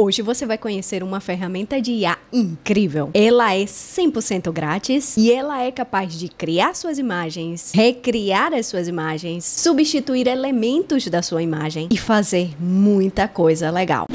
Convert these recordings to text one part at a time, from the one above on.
Hoje você vai conhecer uma ferramenta de IA incrível. Ela é 100% grátis e ela é capaz de criar suas imagens, recriar as suas imagens, substituir elementos da sua imagem e fazer muita coisa legal.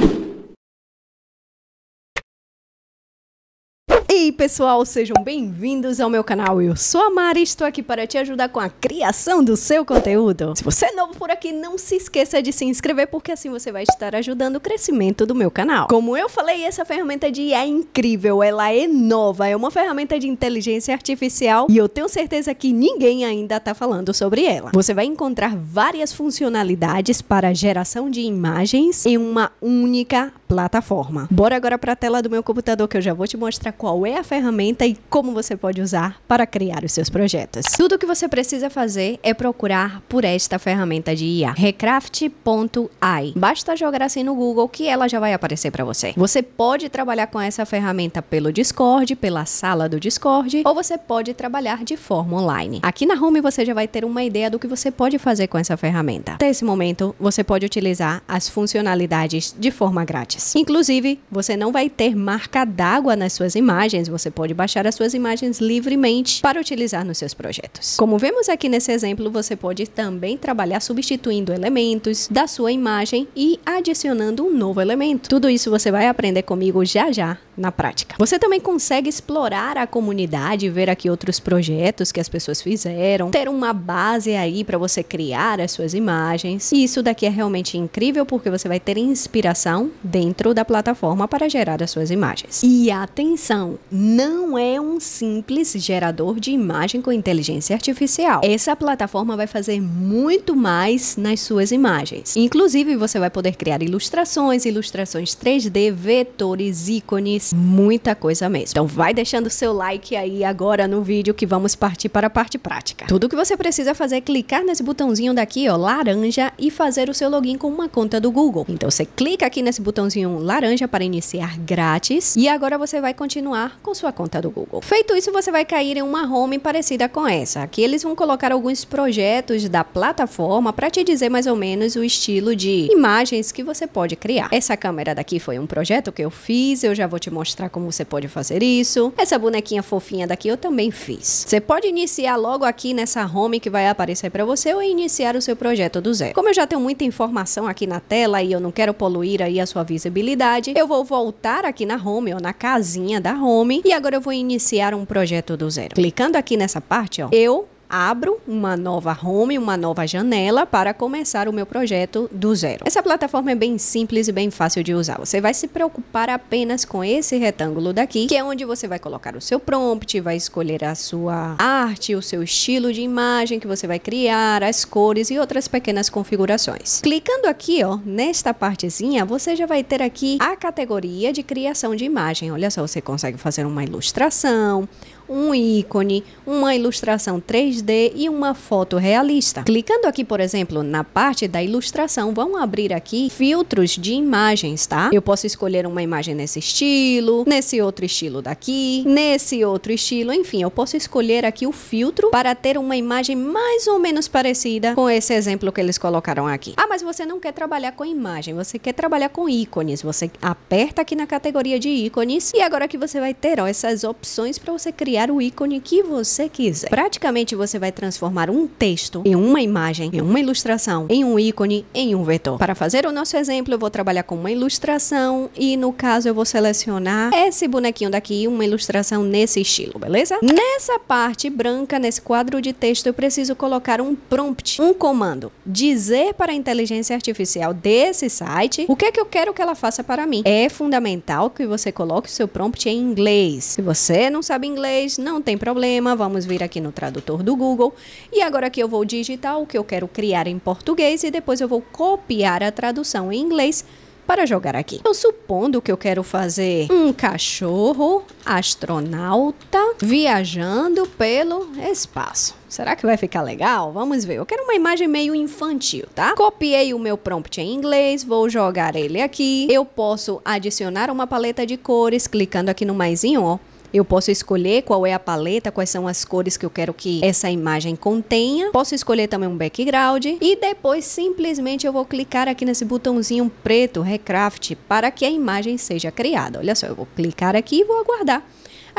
pessoal, sejam bem-vindos ao meu canal. Eu sou a Mari, estou aqui para te ajudar com a criação do seu conteúdo. Se você é novo por aqui, não se esqueça de se inscrever, porque assim você vai estar ajudando o crescimento do meu canal. Como eu falei, essa ferramenta de IA é incrível, ela é nova, é uma ferramenta de inteligência artificial e eu tenho certeza que ninguém ainda está falando sobre ela. Você vai encontrar várias funcionalidades para geração de imagens em uma única plataforma. Bora agora para a tela do meu computador que eu já vou te mostrar qual é a ferramenta e como você pode usar para criar os seus projetos. Tudo o que você precisa fazer é procurar por esta ferramenta de IA, Recraft.ai. Basta jogar assim no Google que ela já vai aparecer para você. Você pode trabalhar com essa ferramenta pelo Discord, pela sala do Discord, ou você pode trabalhar de forma online. Aqui na Home você já vai ter uma ideia do que você pode fazer com essa ferramenta. Até esse momento, você pode utilizar as funcionalidades de forma grátis. Inclusive, você não vai ter marca d'água nas suas imagens, você pode baixar as suas imagens livremente para utilizar nos seus projetos. Como vemos aqui nesse exemplo, você pode também trabalhar substituindo elementos da sua imagem e adicionando um novo elemento. Tudo isso você vai aprender comigo já já na prática. Você também consegue explorar a comunidade, ver aqui outros projetos que as pessoas fizeram, ter uma base aí para você criar as suas imagens. E isso daqui é realmente incrível porque você vai ter inspiração dentro da plataforma para gerar as suas imagens. E atenção, não é um simples gerador de imagem com inteligência artificial. Essa plataforma vai fazer muito mais nas suas imagens. Inclusive, você vai poder criar ilustrações, ilustrações 3D, vetores, ícones, muita coisa mesmo. Então, vai deixando seu like aí agora no vídeo que vamos partir para a parte prática. Tudo que você precisa fazer é clicar nesse botãozinho daqui, ó, laranja, e fazer o seu login com uma conta do Google. Então, você clica aqui nesse botãozinho laranja para iniciar grátis e agora você vai continuar com sua conta do Google. Feito isso, você vai cair em uma home parecida com essa. Aqui eles vão colocar alguns projetos da plataforma para te dizer mais ou menos o estilo de imagens que você pode criar. Essa câmera daqui foi um projeto que eu fiz, eu já vou te mostrar como você pode fazer isso. Essa bonequinha fofinha daqui eu também fiz. Você pode iniciar logo aqui nessa home que vai aparecer para você ou iniciar o seu projeto do zero. Como eu já tenho muita informação aqui na tela e eu não quero poluir aí a sua visibilidade, eu vou voltar aqui na home ou na casinha da home e agora eu vou iniciar um projeto do zero. Clicando aqui nessa parte, ó, eu abro uma nova home, uma nova janela para começar o meu projeto do zero. Essa plataforma é bem simples e bem fácil de usar. Você vai se preocupar apenas com esse retângulo daqui, que é onde você vai colocar o seu prompt, vai escolher a sua arte, o seu estilo de imagem que você vai criar, as cores e outras pequenas configurações. Clicando aqui, ó, nesta partezinha, você já vai ter aqui a categoria de criação de imagem. Olha só, você consegue fazer uma ilustração, um ícone, uma ilustração 3D e uma foto realista. Clicando aqui, por exemplo, na parte da ilustração, vão abrir aqui filtros de imagens, tá? Eu posso escolher uma imagem nesse estilo, nesse outro estilo daqui, nesse outro estilo, enfim, eu posso escolher aqui o filtro para ter uma imagem mais ou menos parecida com esse exemplo que eles colocaram aqui. Ah, mas você não quer trabalhar com imagem, você quer trabalhar com ícones. Você aperta aqui na categoria de ícones e agora que você vai ter ó, essas opções para você criar criar o ícone que você quiser. Praticamente você vai transformar um texto em uma imagem, em uma ilustração, em um ícone, em um vetor. Para fazer o nosso exemplo, eu vou trabalhar com uma ilustração e no caso eu vou selecionar esse bonequinho daqui, uma ilustração nesse estilo, beleza? Nessa parte branca, nesse quadro de texto, eu preciso colocar um prompt, um comando, dizer para a inteligência artificial desse site o que é que eu quero que ela faça para mim. É fundamental que você coloque o seu prompt em inglês. Se você não sabe inglês, inglês, não tem problema, vamos vir aqui no tradutor do Google. E agora que eu vou digitar o que eu quero criar em português e depois eu vou copiar a tradução em inglês para jogar aqui. Então, supondo que eu quero fazer um cachorro astronauta viajando pelo espaço. Será que vai ficar legal? Vamos ver. Eu quero uma imagem meio infantil, tá? Copiei o meu prompt em inglês, vou jogar ele aqui. Eu posso adicionar uma paleta de cores clicando aqui no maisinho, ó eu posso escolher qual é a paleta, quais são as cores que eu quero que essa imagem contenha. Posso escolher também um background e depois simplesmente eu vou clicar aqui nesse botãozinho preto, Recraft, para que a imagem seja criada. Olha só, eu vou clicar aqui e vou aguardar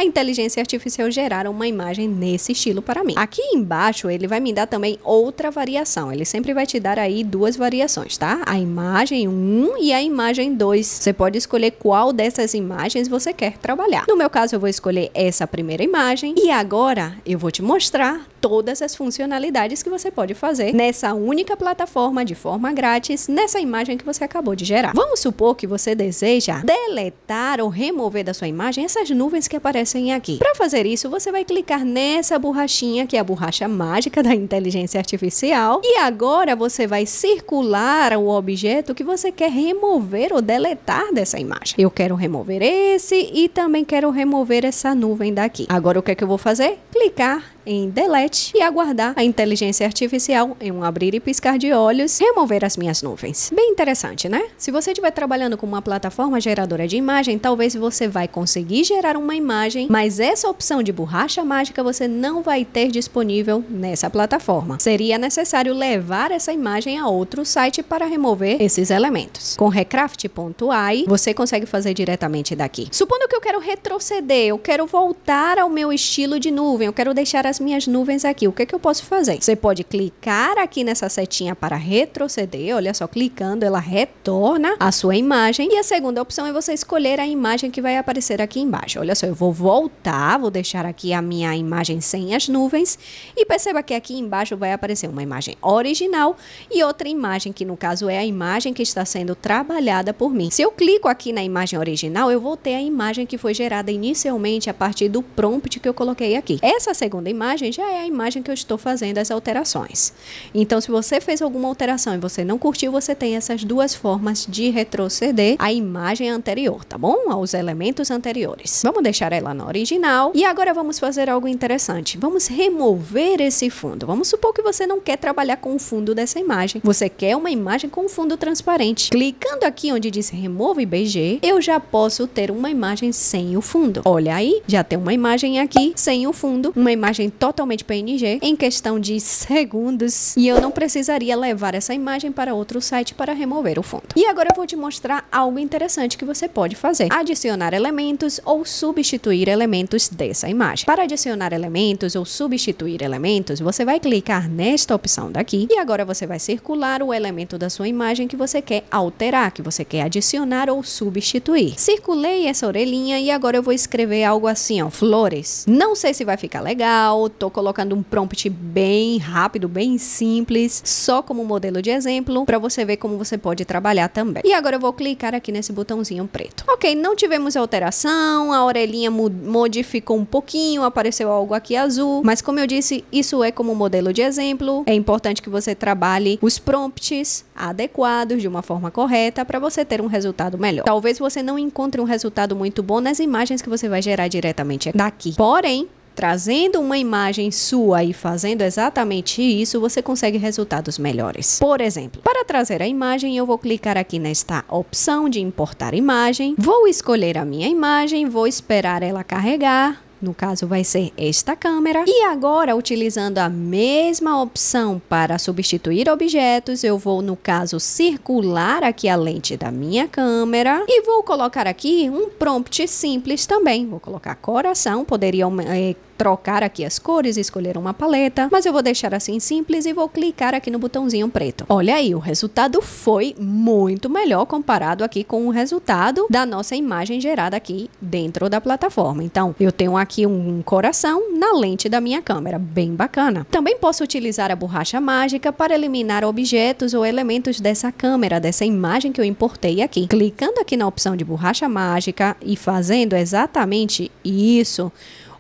a inteligência artificial gerar uma imagem nesse estilo para mim. Aqui embaixo ele vai me dar também outra variação, ele sempre vai te dar aí duas variações, tá? A imagem 1 e a imagem 2. Você pode escolher qual dessas imagens você quer trabalhar. No meu caso eu vou escolher essa primeira imagem e agora eu vou te mostrar todas as funcionalidades que você pode fazer nessa única plataforma de forma grátis, nessa imagem que você acabou de gerar. Vamos supor que você deseja deletar ou remover da sua imagem essas nuvens que aparecem aparecem aqui. Para fazer isso, você vai clicar nessa borrachinha, que é a borracha mágica da inteligência artificial, e agora você vai circular o objeto que você quer remover ou deletar dessa imagem. Eu quero remover esse e também quero remover essa nuvem daqui. Agora o que é que eu vou fazer? Clicar em delete e aguardar a inteligência artificial em um abrir e piscar de olhos remover as minhas nuvens. Bem interessante, né? Se você estiver trabalhando com uma plataforma geradora de imagem, talvez você vai conseguir gerar uma imagem, mas essa opção de borracha mágica você não vai ter disponível nessa plataforma. Seria necessário levar essa imagem a outro site para remover esses elementos. Com recraft.ai, você consegue fazer diretamente daqui. Supondo que eu quero retroceder, eu quero voltar ao meu estilo de nuvem, eu quero deixar as as minhas nuvens aqui. O que, é que eu posso fazer? Você pode clicar aqui nessa setinha para retroceder. Olha só, clicando, ela retorna a sua imagem. E a segunda opção é você escolher a imagem que vai aparecer aqui embaixo. Olha só, eu vou voltar, vou deixar aqui a minha imagem sem as nuvens. E perceba que aqui embaixo vai aparecer uma imagem original e outra imagem, que no caso é a imagem que está sendo trabalhada por mim. Se eu clico aqui na imagem original, eu vou ter a imagem que foi gerada inicialmente a partir do prompt que eu coloquei aqui. Essa segunda imagem imagem já é a imagem que eu estou fazendo as alterações. Então, se você fez alguma alteração e você não curtiu, você tem essas duas formas de retroceder a imagem anterior, tá bom? Aos elementos anteriores. Vamos deixar ela na original e agora vamos fazer algo interessante. Vamos remover esse fundo. Vamos supor que você não quer trabalhar com o fundo dessa imagem. Você quer uma imagem com fundo transparente. Clicando aqui onde diz remove BG, eu já posso ter uma imagem sem o fundo. Olha aí, já tem uma imagem aqui sem o fundo, uma imagem imagem totalmente PNG em questão de segundos e eu não precisaria levar essa imagem para outro site para remover o fundo. E agora eu vou te mostrar algo interessante que você pode fazer. Adicionar elementos ou substituir elementos dessa imagem. Para adicionar elementos ou substituir elementos, você vai clicar nesta opção daqui e agora você vai circular o elemento da sua imagem que você quer alterar, que você quer adicionar ou substituir. Circulei essa orelhinha e agora eu vou escrever algo assim, ó, flores. Não sei se vai ficar legal, legal, tô colocando um prompt bem rápido, bem simples, só como modelo de exemplo, para você ver como você pode trabalhar também. E agora eu vou clicar aqui nesse botãozinho preto. Ok, não tivemos alteração, a orelhinha modificou um pouquinho, apareceu algo aqui azul, mas como eu disse, isso é como modelo de exemplo, é importante que você trabalhe os prompts adequados de uma forma correta para você ter um resultado melhor. Talvez você não encontre um resultado muito bom nas imagens que você vai gerar diretamente daqui. Porém, trazendo uma imagem sua e fazendo exatamente isso, você consegue resultados melhores. Por exemplo, para trazer a imagem, eu vou clicar aqui nesta opção de importar imagem, vou escolher a minha imagem, vou esperar ela carregar, no caso vai ser esta câmera. E agora, utilizando a mesma opção para substituir objetos, eu vou, no caso, circular aqui a lente da minha câmera e vou colocar aqui um prompt simples também. Vou colocar coração, poderia é, trocar aqui as cores, escolher uma paleta, mas eu vou deixar assim simples e vou clicar aqui no botãozinho preto. Olha aí, o resultado foi muito melhor comparado aqui com o resultado da nossa imagem gerada aqui dentro da plataforma. Então, eu tenho aqui um coração na lente da minha câmera, bem bacana. Também posso utilizar a borracha mágica para eliminar objetos ou elementos dessa câmera, dessa imagem que eu importei aqui. Clicando aqui na opção de borracha mágica e fazendo exatamente isso,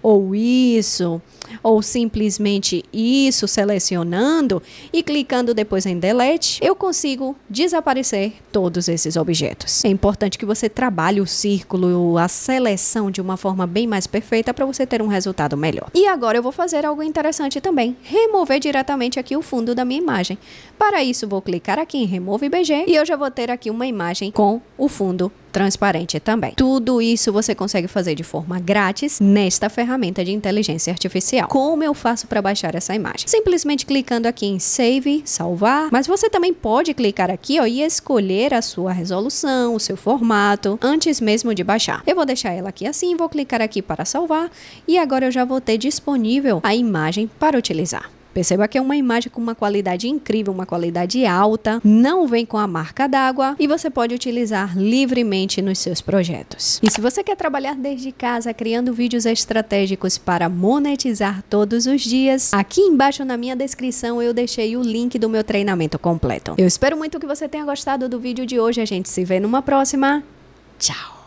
ou isso, ou simplesmente isso, selecionando e clicando depois em delete, eu consigo desaparecer todos esses objetos. É importante que você trabalhe o círculo, a seleção de uma forma bem mais perfeita para você ter um resultado melhor. E agora eu vou fazer algo interessante também, remover diretamente aqui o fundo da minha imagem. Para isso vou clicar aqui em remove BG e eu já vou ter aqui uma imagem com o fundo transparente também. Tudo isso você consegue fazer de forma grátis nesta ferramenta de inteligência artificial. Como eu faço para baixar essa imagem? Simplesmente clicando aqui em Save, salvar, mas você também pode clicar aqui ó, e escolher a sua resolução, o seu formato, antes mesmo de baixar. Eu vou deixar ela aqui assim, vou clicar aqui para salvar e agora eu já vou ter disponível a imagem para utilizar. Perceba que é uma imagem com uma qualidade incrível, uma qualidade alta, não vem com a marca d'água e você pode utilizar livremente nos seus projetos. E se você quer trabalhar desde casa criando vídeos estratégicos para monetizar todos os dias, aqui embaixo na minha descrição eu deixei o link do meu treinamento completo. Eu espero muito que você tenha gostado do vídeo de hoje. A gente se vê numa próxima. Tchau!